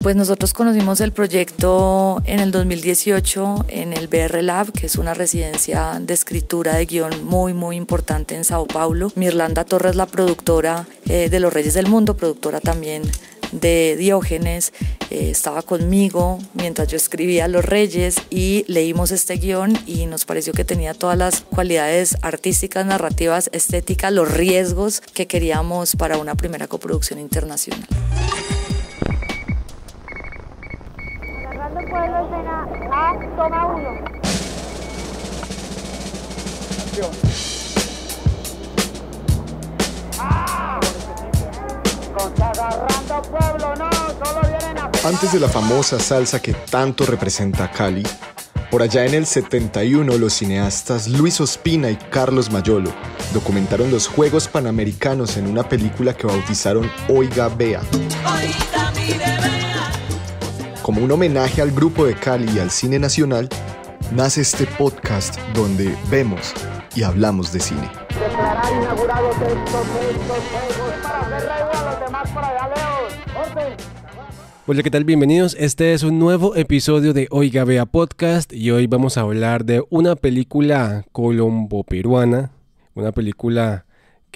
Pues nosotros conocimos el proyecto en el 2018 en el BR Lab, que es una residencia de escritura de guión muy, muy importante en Sao Paulo. Mirlanda Torres, la productora eh, de Los Reyes del Mundo, productora también de Diógenes, eh, estaba conmigo mientras yo escribía Los Reyes y leímos este guión y nos pareció que tenía todas las cualidades artísticas, narrativas, estéticas, los riesgos que queríamos para una primera coproducción internacional. de Antes de la famosa salsa que tanto representa a Cali, por allá en el 71 los cineastas Luis Ospina y Carlos Mayolo documentaron los Juegos Panamericanos en una película que bautizaron Oiga Bea. Como un homenaje al grupo de Cali y al cine nacional, nace este podcast donde vemos y hablamos de cine. Hola, ¿qué tal? Bienvenidos. Este es un nuevo episodio de Oiga Vea Podcast y hoy vamos a hablar de una película colombo-peruana, una película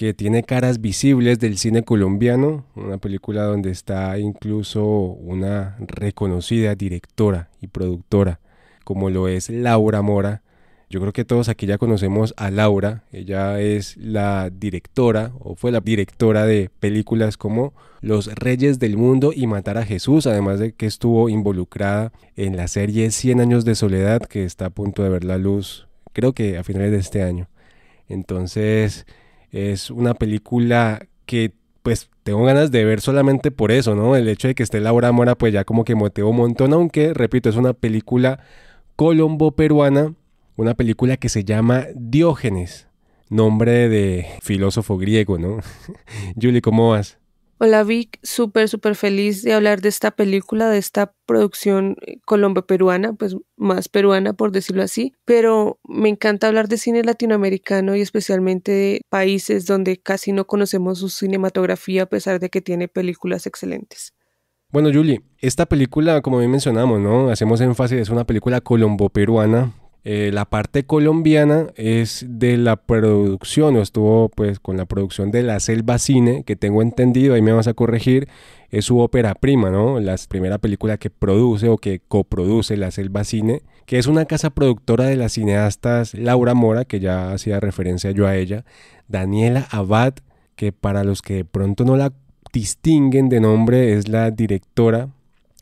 que tiene caras visibles del cine colombiano, una película donde está incluso una reconocida directora y productora, como lo es Laura Mora. Yo creo que todos aquí ya conocemos a Laura, ella es la directora o fue la directora de películas como Los Reyes del Mundo y Matar a Jesús, además de que estuvo involucrada en la serie 100 años de soledad que está a punto de ver la luz, creo que a finales de este año. Entonces, es una película que pues tengo ganas de ver solamente por eso, ¿no? El hecho de que esté Laura Mora pues ya como que motivó un montón, aunque repito, es una película colombo-peruana, una película que se llama Diógenes, nombre de filósofo griego, ¿no? Julie, ¿cómo vas? Hola Vic, súper, súper feliz de hablar de esta película, de esta producción eh, colombo-peruana, pues más peruana por decirlo así, pero me encanta hablar de cine latinoamericano y especialmente de países donde casi no conocemos su cinematografía a pesar de que tiene películas excelentes. Bueno, Julie, esta película, como bien mencionamos, ¿no? Hacemos énfasis, es una película colombo-peruana, eh, la parte colombiana es de la producción, o estuvo pues con la producción de La Selva Cine, que tengo entendido, ahí me vas a corregir, es su ópera prima, ¿no? La primera película que produce o que coproduce La Selva Cine, que es una casa productora de las cineastas Laura Mora, que ya hacía referencia yo a ella, Daniela Abad, que para los que de pronto no la distinguen de nombre, es la directora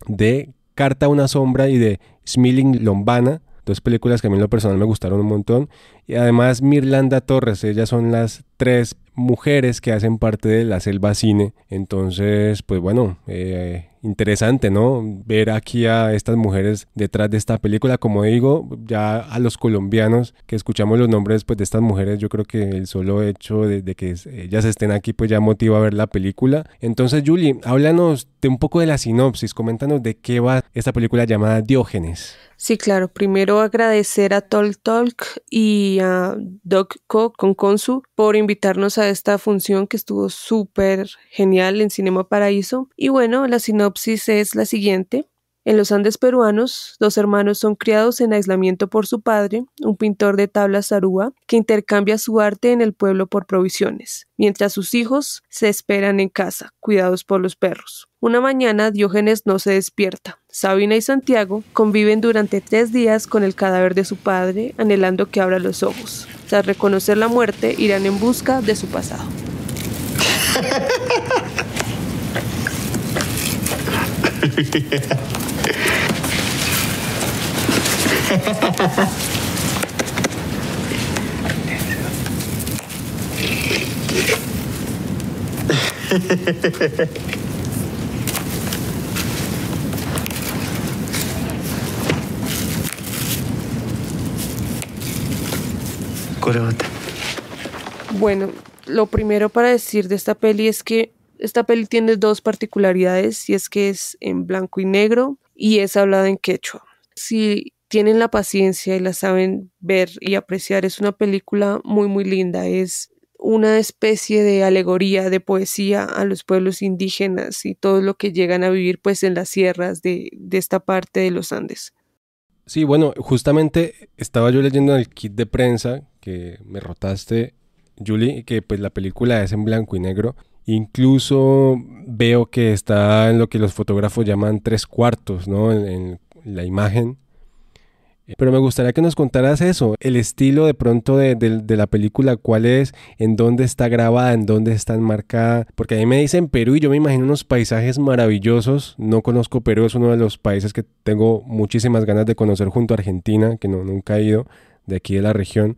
de Carta a una sombra y de Smiling Lombana, películas que a mí en lo personal me gustaron un montón. Y además Mirlanda Torres, ellas son las tres mujeres que hacen parte de la selva cine. Entonces, pues bueno, eh, interesante, ¿no? Ver aquí a estas mujeres detrás de esta película. Como digo, ya a los colombianos que escuchamos los nombres pues, de estas mujeres, yo creo que el solo hecho de, que ellas estén aquí pues ya motiva a ver la película. Entonces, Julie, háblanos de un poco de la sinopsis, coméntanos de qué va esta película llamada Diógenes. Sí, claro. Primero agradecer a Tol Talk y a Doc Co con Consu por invitarnos a esta función que estuvo súper genial en Cinema Paraíso. Y bueno, la sinopsis es la siguiente. En los Andes peruanos, dos hermanos son criados en aislamiento por su padre, un pintor de tablas zarúa, que intercambia su arte en el pueblo por provisiones, mientras sus hijos se esperan en casa, cuidados por los perros. Una mañana Diógenes no se despierta. Sabina y Santiago conviven durante tres días con el cadáver de su padre, anhelando que abra los ojos. Tras reconocer la muerte, irán en busca de su pasado. Bueno, lo primero para decir de esta peli es que esta peli tiene dos particularidades y es que es en blanco y negro y es hablada en quechua. Si tienen la paciencia y la saben ver y apreciar. Es una película muy, muy linda. Es una especie de alegoría, de poesía a los pueblos indígenas y todo lo que llegan a vivir pues en las sierras de, esta parte de los Andes. Sí, bueno, justamente estaba yo leyendo en el kit de prensa que me rotaste, Julie, que pues la película es en blanco y negro. Incluso veo que está en lo que los fotógrafos llaman tres cuartos, ¿no? en la imagen pero me gustaría que nos contaras eso, el estilo de pronto de, la película, cuál es, en dónde está grabada, en dónde está enmarcada. Porque a mí me dicen Perú y yo me imagino unos paisajes maravillosos. No conozco Perú, es uno de los países que tengo muchísimas ganas de conocer junto a Argentina, que no, nunca he ido de aquí de la región.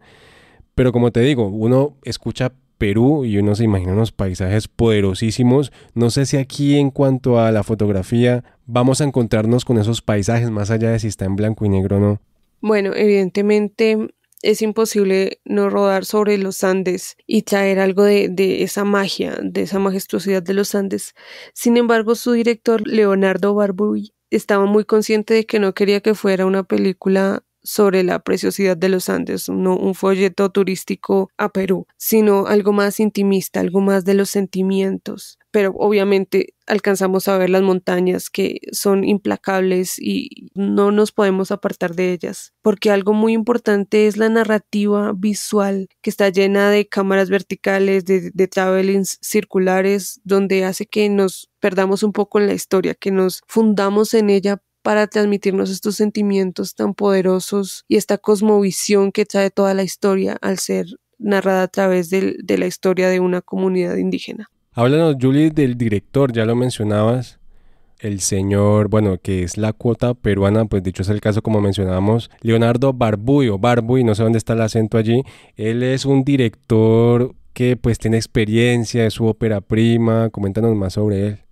Pero como te digo, uno escucha Perú y uno se imagina unos paisajes poderosísimos. No sé si aquí en cuanto a la fotografía vamos a encontrarnos con esos paisajes más allá de si está en blanco y negro o no. Bueno, evidentemente es imposible no rodar sobre los Andes y traer algo de, esa magia, de esa majestuosidad de los Andes. Sin embargo, su director, Leonardo Barbuy, estaba muy consciente de que no quería que fuera una película sobre la preciosidad de los Andes, no un folleto turístico a Perú, sino algo más intimista, algo más de los sentimientos, pero obviamente alcanzamos a ver las montañas que son implacables y no nos podemos apartar de ellas, porque algo muy importante es la narrativa visual que está llena de cámaras verticales, de, de travelings circulares, donde hace que nos perdamos un poco en la historia, que nos fundamos en ella para transmitirnos estos sentimientos tan poderosos y esta cosmovisión que trae toda la historia al ser narrada a través de la historia de una comunidad indígena. Háblanos, Julie, del director, ya lo mencionabas. El señor, bueno, que es la cuota peruana, pues dicho es el caso, como mencionábamos, Leonardo Barbuyo, o Barbuy, no sé dónde está el acento allí. Él es un director que pues tiene experiencia, es su ópera prima. Coméntanos más sobre él.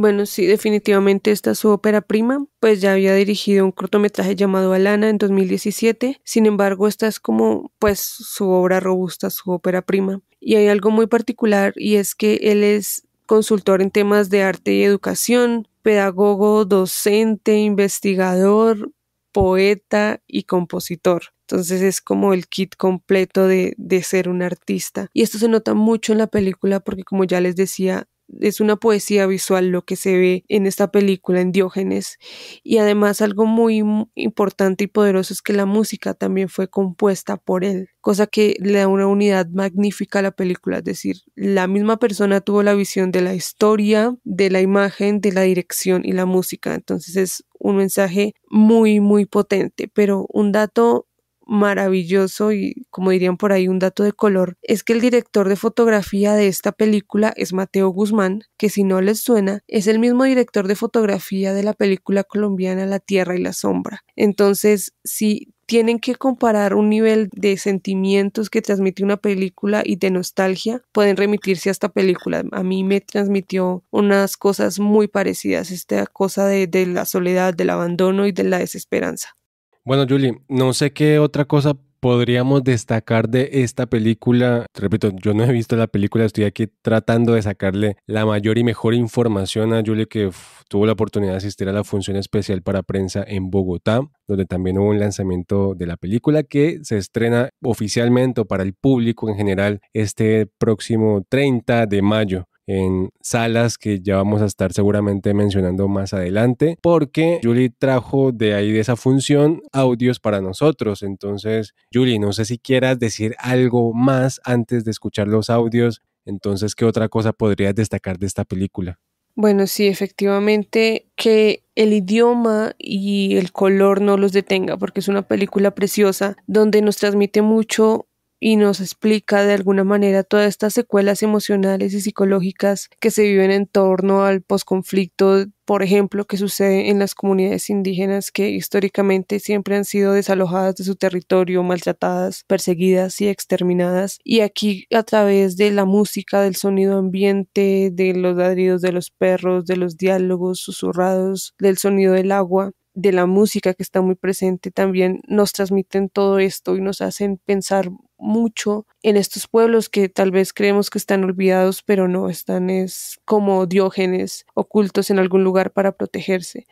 Bueno, sí, definitivamente esta es su ópera prima, pues ya había dirigido un cortometraje llamado Alana en 2017, sin embargo esta es como pues su obra robusta, su ópera prima. Y hay algo muy particular y es que él es consultor en temas de arte y educación, pedagogo, docente, investigador, poeta y compositor. Entonces es como el kit completo de, de, ser un artista. Y esto se nota mucho en la película porque como ya les decía, es una poesía visual lo que se ve en esta película en Diógenes y además algo muy importante y poderoso es que la música también fue compuesta por él, cosa que le da una unidad magnífica a la película, es decir, la misma persona tuvo la visión de la historia, de la imagen, de la dirección y la música, entonces es un mensaje muy muy potente, pero un dato maravilloso y, como dirían por ahí, un dato de color, es que el director de fotografía de esta película es Mateo Guzmán, que si no les suena, es el mismo director de fotografía de la película colombiana La Tierra y la Sombra. Entonces, si tienen que comparar un nivel de sentimientos que transmite una película y de nostalgia, pueden remitirse a esta película. A mí me transmitió unas cosas muy parecidas, esta cosa de, de la soledad, del abandono y de la desesperanza. Bueno, Julie, no sé qué otra cosa podríamos destacar de esta película. repito, yo no he visto la película, estoy aquí tratando de sacarle la mayor y mejor información a Julie que tuvo la oportunidad de asistir a la función especial para prensa en Bogotá, donde también hubo un lanzamiento de la película que se estrena oficialmente o para el público en general este próximo 30 de mayo en salas que ya vamos a estar seguramente mencionando más adelante, porque Julie trajo de ahí de esa función audios para nosotros. Entonces, Julie, no sé si quieras decir algo más antes de escuchar los audios. Entonces, ¿qué otra cosa podrías destacar de esta película? Bueno, sí, efectivamente, que el idioma y el color no los detenga, porque es una película preciosa donde nos transmite mucho y nos explica de alguna manera todas estas secuelas emocionales y psicológicas que se viven en torno al posconflicto, por ejemplo, que sucede en las comunidades indígenas que históricamente siempre han sido desalojadas de su territorio, maltratadas, perseguidas y exterminadas. Y aquí a través de la música, del sonido ambiente, de los ladridos de los perros, de los diálogos susurrados, del sonido del agua, de la música que está muy presente también nos transmiten todo esto y nos hacen pensar mucho en estos pueblos que tal vez creemos que están olvidados, pero no, están es como diógenes ocultos en algún lugar para protegerse.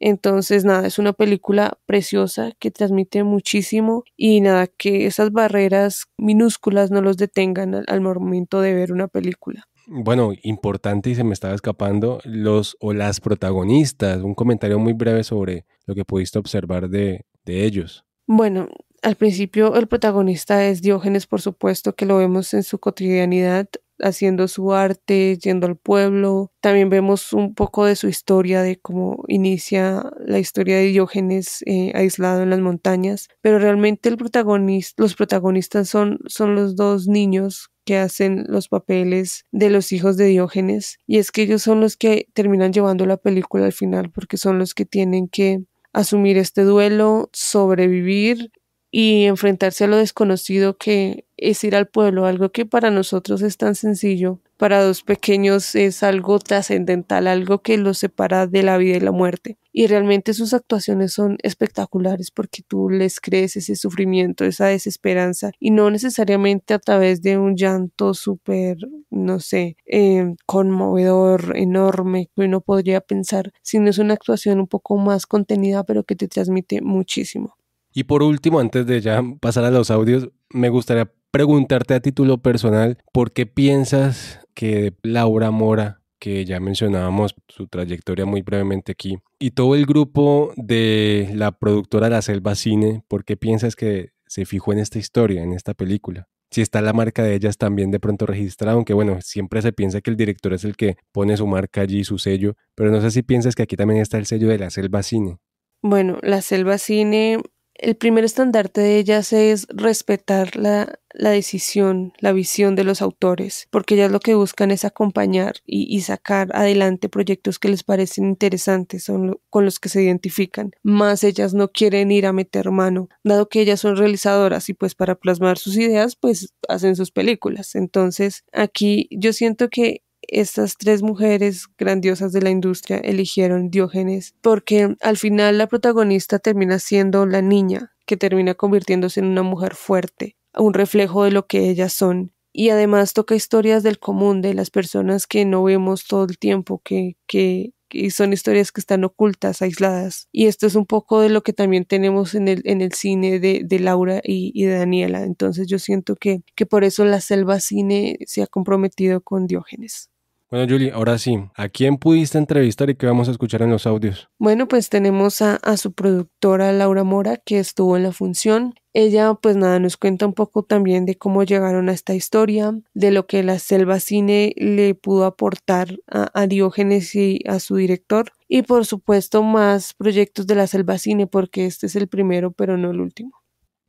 Entonces, nada, es una película preciosa que transmite muchísimo y nada, que esas barreras minúsculas no los detengan al, momento de ver una película bueno, importante y se me estaba escapando, los o las protagonistas. Un comentario muy breve sobre lo que pudiste observar de, de ellos. Bueno, al principio el protagonista es Diógenes, por supuesto, que lo vemos en su cotidianidad haciendo su arte, yendo al pueblo. También vemos un poco de su historia, de cómo inicia la historia de Diógenes eh, aislado en las montañas. Pero realmente el protagonista, los protagonistas son, son los dos niños que hacen los papeles de los hijos de Diógenes. Y es que ellos son los que terminan llevando la película al final, porque son los que tienen que asumir este duelo, sobrevivir y enfrentarse a lo desconocido que es ir al pueblo, algo que para nosotros es tan sencillo, para dos pequeños es algo trascendental, algo que los separa de la vida y la muerte. Y realmente sus actuaciones son espectaculares porque tú les crees ese sufrimiento, esa desesperanza, y no necesariamente a través de un llanto súper, no sé, eh, conmovedor, enorme, que uno podría pensar, sino es una actuación un poco más contenida, pero que te transmite muchísimo. Y por último, antes de ya pasar a los audios, me gustaría preguntarte a título personal, ¿por qué piensas que Laura Mora, que ya mencionábamos su trayectoria muy brevemente aquí, y todo el grupo de la productora La Selva Cine, ¿por qué piensas que se fijó en esta historia, en esta película? si está la marca de ellas también de pronto registrada, aunque bueno, siempre se piensa que el director es el que pone su marca allí, su sello, pero no sé si piensas que aquí también está el sello de la Selva Cine. Bueno, la Selva Cine el primer estandarte de ellas es respetar la, decisión, la visión de los autores, porque ellas lo que buscan es acompañar y, sacar adelante proyectos que les parecen interesantes con los que se identifican. Más ellas no quieren ir a meter mano, dado que ellas son realizadoras y pues para plasmar sus ideas pues hacen sus películas. Entonces aquí yo siento que estas tres mujeres grandiosas de la industria eligieron Diógenes porque al final la protagonista termina siendo la niña, que termina convirtiéndose en una mujer fuerte, un reflejo de lo que ellas son. Y además toca historias del común, de las personas que no vemos todo el tiempo, que, que son historias que están ocultas, aisladas. Y esto es un poco de lo que también tenemos en el, cine de, Laura y, de Daniela. Entonces yo siento que, que por eso la selva cine se ha comprometido con Diógenes. Bueno, Julie, ahora sí, ¿a quién pudiste entrevistar y qué vamos a escuchar en los audios? Bueno, pues tenemos a, su productora Laura Mora, que estuvo en la función. Ella, pues nada, nos cuenta un poco también de cómo llegaron a esta historia, de lo que la Selva Cine le pudo aportar a, a Diógenes y a su director, y por supuesto más proyectos de la Selva Cine, porque este es el primero, pero no el último.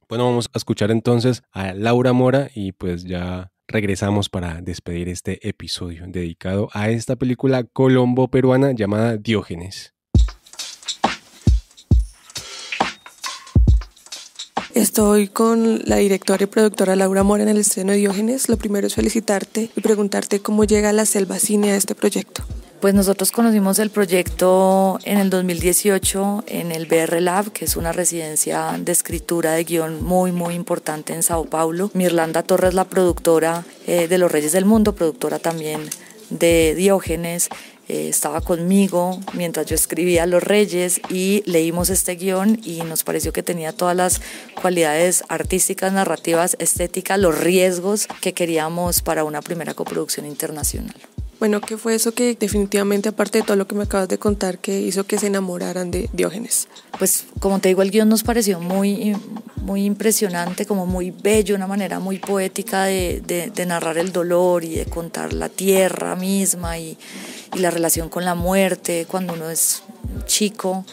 Bueno, vamos a escuchar entonces a Laura Mora y pues ya regresamos para despedir este episodio dedicado a esta película colombo peruana llamada Diógenes. Estoy con la directora y productora Laura Mora en el estreno de Diógenes. Lo primero es felicitarte y preguntarte cómo llega la selva cine a este proyecto. Pues nosotros conocimos el proyecto en el 2018 en el BR Lab, que es una residencia de escritura de guión muy, muy importante en Sao Paulo. Mirlanda Torres, la productora eh, de Los Reyes del Mundo, productora también de Diógenes, eh, estaba conmigo mientras yo escribía Los Reyes y leímos este guión y nos pareció que tenía todas las cualidades artísticas, narrativas, estéticas, los riesgos que queríamos para una primera coproducción internacional. Bueno, ¿qué fue eso que definitivamente, aparte de todo lo que me acabas de contar, que hizo que se enamoraran de Diógenes? Pues como te digo, el guión nos pareció muy, muy impresionante, como muy bello, una manera muy poética de, narrar el dolor y de contar la tierra misma y, la relación con la muerte cuando uno es chico.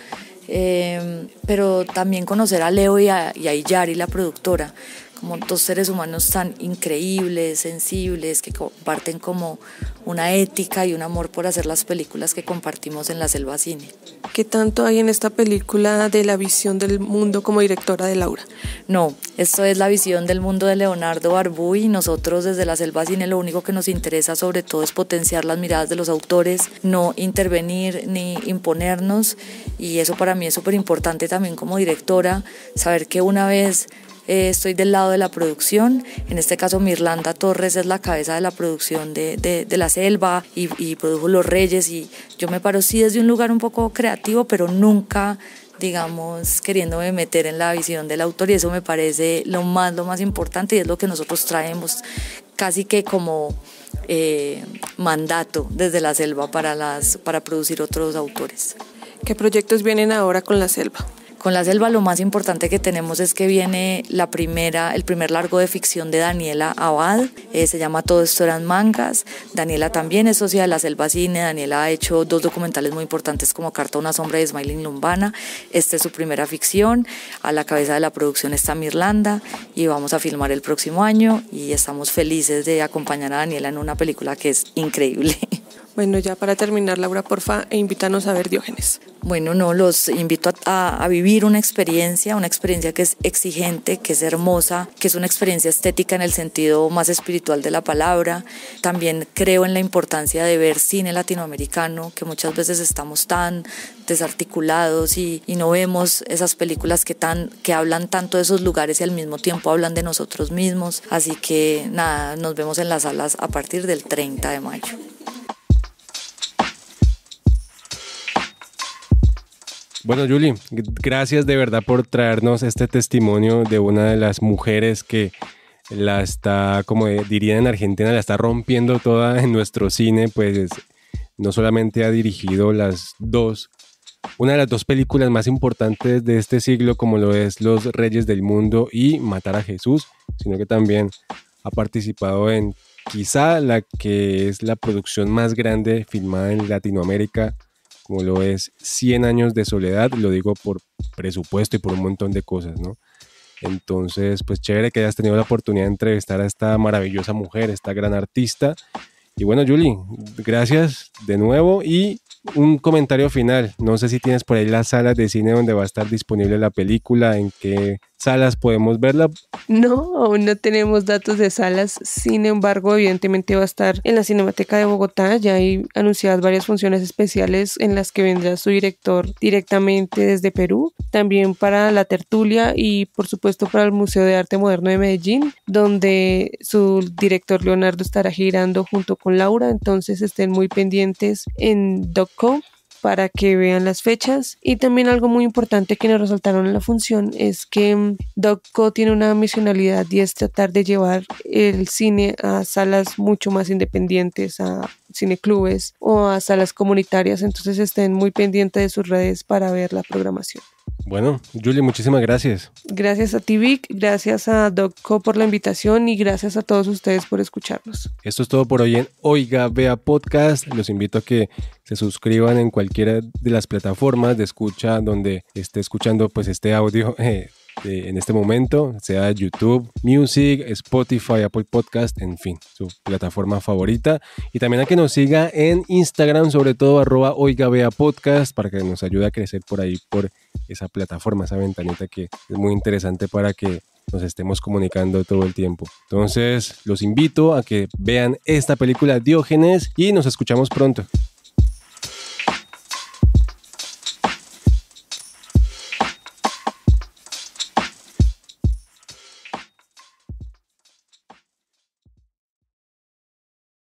Eh, pero también conocer a Leo y a, y a Iyari, la productora, como dos seres humanos tan increíbles, sensibles, que comparten como una ética y un amor por hacer las películas que compartimos en la selva cine. ¿Qué tanto hay en esta película de la visión del mundo como directora de Laura? No, esto es la visión del mundo de Leonardo y Nosotros desde la selva cine lo único que nos interesa sobre todo es potenciar las miradas de los autores, no intervenir ni imponernos y eso para mí es súper importante también como directora, saber que una vez eh, estoy del lado de la producción, en este caso Mirlanda Torres es la cabeza de la producción de, de, La Selva y, produjo Los Reyes y yo me paro sí desde un lugar un poco creativo, pero nunca digamos, queriéndome meter en la visión del autor y eso me parece lo más, lo más importante y es lo que nosotros traemos casi que como eh, mandato desde la selva para, las, para producir otros autores. ¿Qué proyectos vienen ahora con la selva? Con la selva lo más importante que tenemos es que viene la primera, el primer largo de ficción de Daniela Abad, eh, se llama Todo esto eran mangas. Daniela también es socia de la selva cine, Daniela ha hecho dos documentales muy importantes como Carta a una sombra y Smiling Lumbana. Esta es su primera ficción, a la cabeza de la producción está Mirlanda y vamos a filmar el próximo año y estamos felices de acompañar a Daniela en una película que es increíble. Bueno, ya para terminar, Laura, porfa, e invítanos a ver Diógenes. Bueno, no, los invito a, vivir una experiencia, una experiencia que es exigente, que es hermosa, que es una experiencia estética en el sentido más espiritual de la palabra. También creo en la importancia de ver cine latinoamericano, que muchas veces estamos tan desarticulados y, no vemos esas películas que, que hablan tanto de esos lugares y al mismo tiempo hablan de nosotros mismos. Así que nada, nos vemos en las salas a partir del 30 de mayo. Bueno, Julie, gracias de verdad por traernos este testimonio de una de las mujeres que la está, como diría en Argentina, la está rompiendo toda en nuestro cine, pues no solamente ha dirigido las dos, una de las dos películas más importantes de este siglo, como lo es Los Reyes del Mundo y Matar a Jesús, sino que también ha participado en quizá la que es la producción más grande filmada en Latinoamérica, como lo es 100 años de soledad, lo digo por presupuesto y por un montón de cosas, ¿no? Entonces, pues chévere que hayas tenido la oportunidad de entrevistar a esta maravillosa mujer, esta gran artista. Y bueno, Julie, gracias de nuevo y un comentario final. No sé si tienes por ahí las salas de cine donde va a estar disponible la película, en qué Salas, ¿podemos verla? No, aún no tenemos datos de Salas, sin embargo, evidentemente va a estar en la Cinemateca de Bogotá, ya hay anunciadas varias funciones especiales en las que vendrá su director directamente desde Perú, también para la tertulia y por supuesto para el Museo de Arte Moderno de Medellín, donde su director Leonardo estará girando junto con Laura, entonces estén muy pendientes en DocCo para que vean las fechas. Y también algo muy importante que nos resaltaron en la función es que mm, DocCo tiene una misionalidad y es tratar de llevar el cine a salas mucho más independientes, a cineclubes o hasta las comunitarias. Entonces estén muy pendientes de sus redes para ver la programación. Bueno, Julie, muchísimas gracias. Gracias a ti, gracias a DocCo por la invitación y gracias a todos ustedes por escucharnos. Esto es todo por hoy en Oiga Vea Podcast. Los invito a que se suscriban en cualquiera de las plataformas de escucha donde esté escuchando pues este audio. Eh, en este momento, sea YouTube Music, Spotify, Apple Podcast, en fin, su plataforma favorita. Y también a que nos siga en Instagram, sobre todo arroba para que nos ayude a crecer por ahí, por esa plataforma, esa ventanita que es muy interesante para que nos estemos comunicando todo el tiempo. Entonces, los invito a que vean esta película Diógenes y nos escuchamos pronto.